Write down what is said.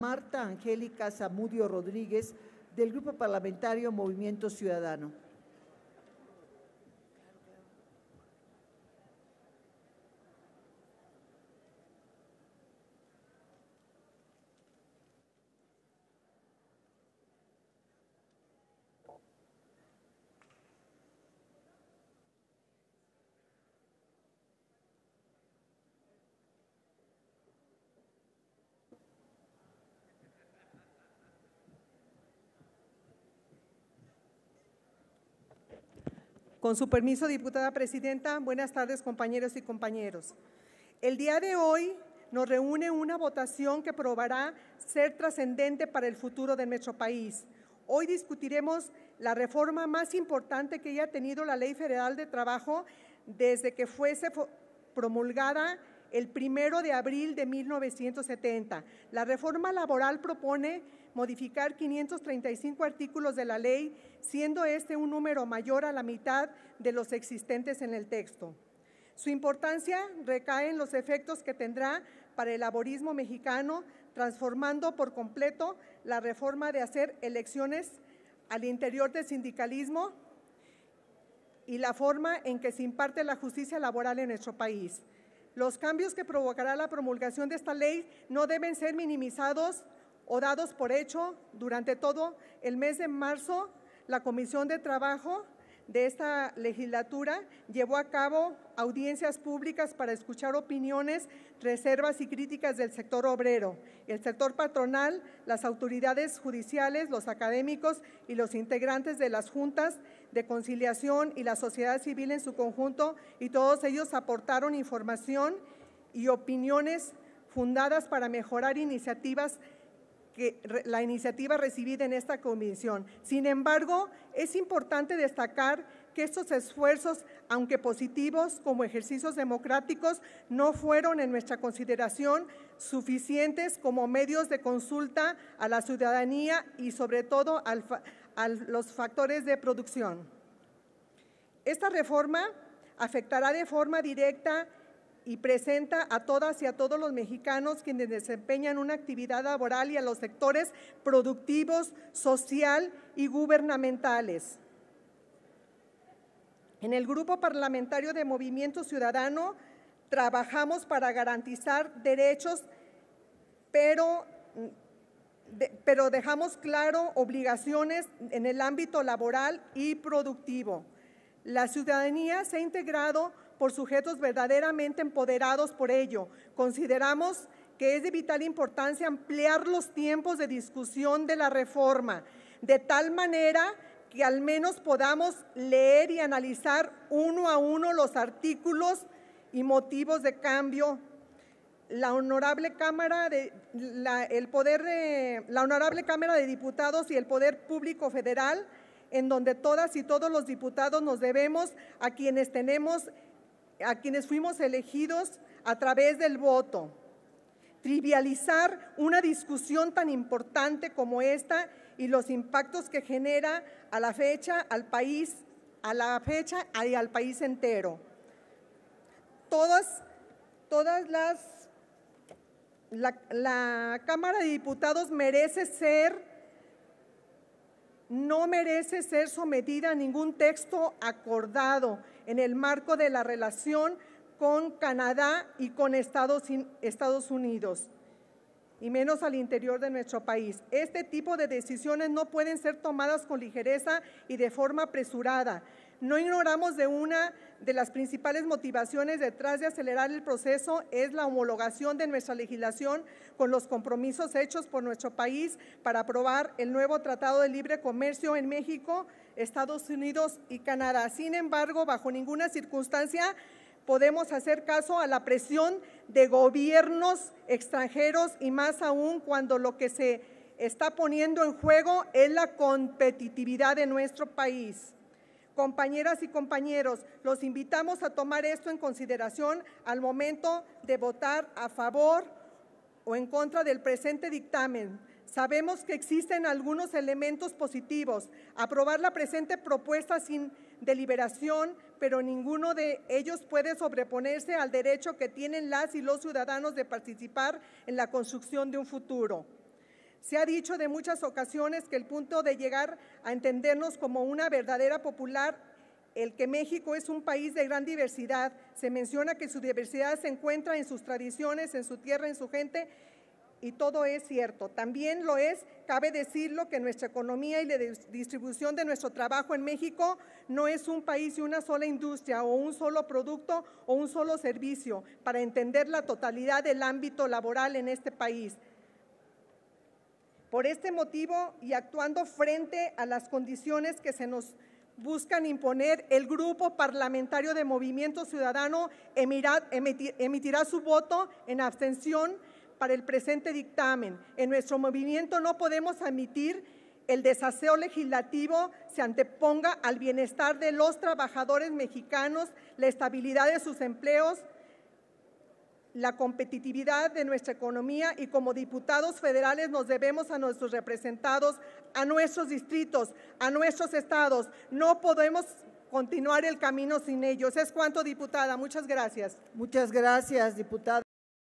Marta Angélica Zamudio Rodríguez, del Grupo Parlamentario Movimiento Ciudadano. Con su permiso, diputada presidenta, buenas tardes compañeros y compañeros. El día de hoy nos reúne una votación que probará ser trascendente para el futuro de nuestro país. Hoy discutiremos la reforma más importante que haya tenido la Ley Federal de Trabajo desde que fuese promulgada el primero de abril de 1970. La reforma laboral propone modificar 535 artículos de la ley, siendo este un número mayor a la mitad de los existentes en el texto. Su importancia recae en los efectos que tendrá para el laborismo mexicano, transformando por completo la reforma de hacer elecciones al interior del sindicalismo y la forma en que se imparte la justicia laboral en nuestro país. Los cambios que provocará la promulgación de esta ley no deben ser minimizados o dados por hecho. Durante todo el mes de marzo, la Comisión de Trabajo de esta legislatura llevó a cabo audiencias públicas para escuchar opiniones, reservas y críticas del sector obrero, el sector patronal, las autoridades judiciales, los académicos y los integrantes de las juntas de conciliación y la sociedad civil en su conjunto, y todos ellos aportaron información y opiniones fundadas para mejorar iniciativas la iniciativa recibida en esta comisión. Sin embargo, es importante destacar que estos esfuerzos, aunque positivos como ejercicios democráticos, no fueron en nuestra consideración suficientes como medios de consulta a la ciudadanía y sobre todo a los factores de producción. Esta reforma afectará de forma directa y presenta a todas y a todos los mexicanos quienes desempeñan una actividad laboral y a los sectores productivos, social y gubernamentales. En el Grupo Parlamentario de Movimiento Ciudadano trabajamos para garantizar derechos, pero, pero dejamos claro obligaciones en el ámbito laboral y productivo. La ciudadanía se ha integrado por sujetos verdaderamente empoderados por ello. Consideramos que es de vital importancia ampliar los tiempos de discusión de la reforma, de tal manera que al menos podamos leer y analizar uno a uno los artículos y motivos de cambio. La honorable Cámara de el poder la honorable Cámara de Diputados y el Poder Público Federal en donde todas y todos los diputados nos debemos a quienes tenemos a quienes fuimos elegidos a través del voto. Trivializar una discusión tan importante como esta y los impactos que genera a la fecha al país, a la fecha y al país entero. Todas, todas las la, la Cámara de Diputados merece ser no merece ser sometida a ningún texto acordado en el marco de la relación con Canadá y con Estados, Unidos y menos al interior de nuestro país. Este tipo de decisiones no pueden ser tomadas con ligereza y de forma apresurada. No ignoramos de una de las principales motivaciones detrás de acelerar el proceso es la homologación de nuestra legislación con los compromisos hechos por nuestro país para aprobar el nuevo Tratado de Libre Comercio en México, Estados Unidos y Canadá. Sin embargo, bajo ninguna circunstancia podemos hacer caso a la presión de gobiernos extranjeros y más aún cuando lo que se está poniendo en juego es la competitividad de nuestro país. Compañeras y compañeros, los invitamos a tomar esto en consideración al momento de votar a favor o en contra del presente dictamen, Sabemos que existen algunos elementos positivos. Aprobar la presente propuesta sin deliberación, pero ninguno de ellos puede sobreponerse al derecho que tienen las y los ciudadanos de participar en la construcción de un futuro. Se ha dicho de muchas ocasiones que el punto de llegar a entendernos como una verdadera popular el que México es un país de gran diversidad. Se menciona que su diversidad se encuentra en sus tradiciones, en su tierra, en su gente y todo es cierto. También lo es, cabe decirlo, que nuestra economía y la distribución de nuestro trabajo en México no es un país y una sola industria o un solo producto o un solo servicio para entender la totalidad del ámbito laboral en este país. Por este motivo y actuando frente a las condiciones que se nos buscan imponer, el grupo parlamentario de Movimiento Ciudadano emitirá su voto en abstención para el presente dictamen. En nuestro movimiento no podemos admitir el desaseo legislativo se anteponga al bienestar de los trabajadores mexicanos, la estabilidad de sus empleos, la competitividad de nuestra economía y como diputados federales nos debemos a nuestros representados, a nuestros distritos, a nuestros estados. No podemos continuar el camino sin ellos. Es cuanto, diputada. Muchas gracias. Muchas gracias, diputada.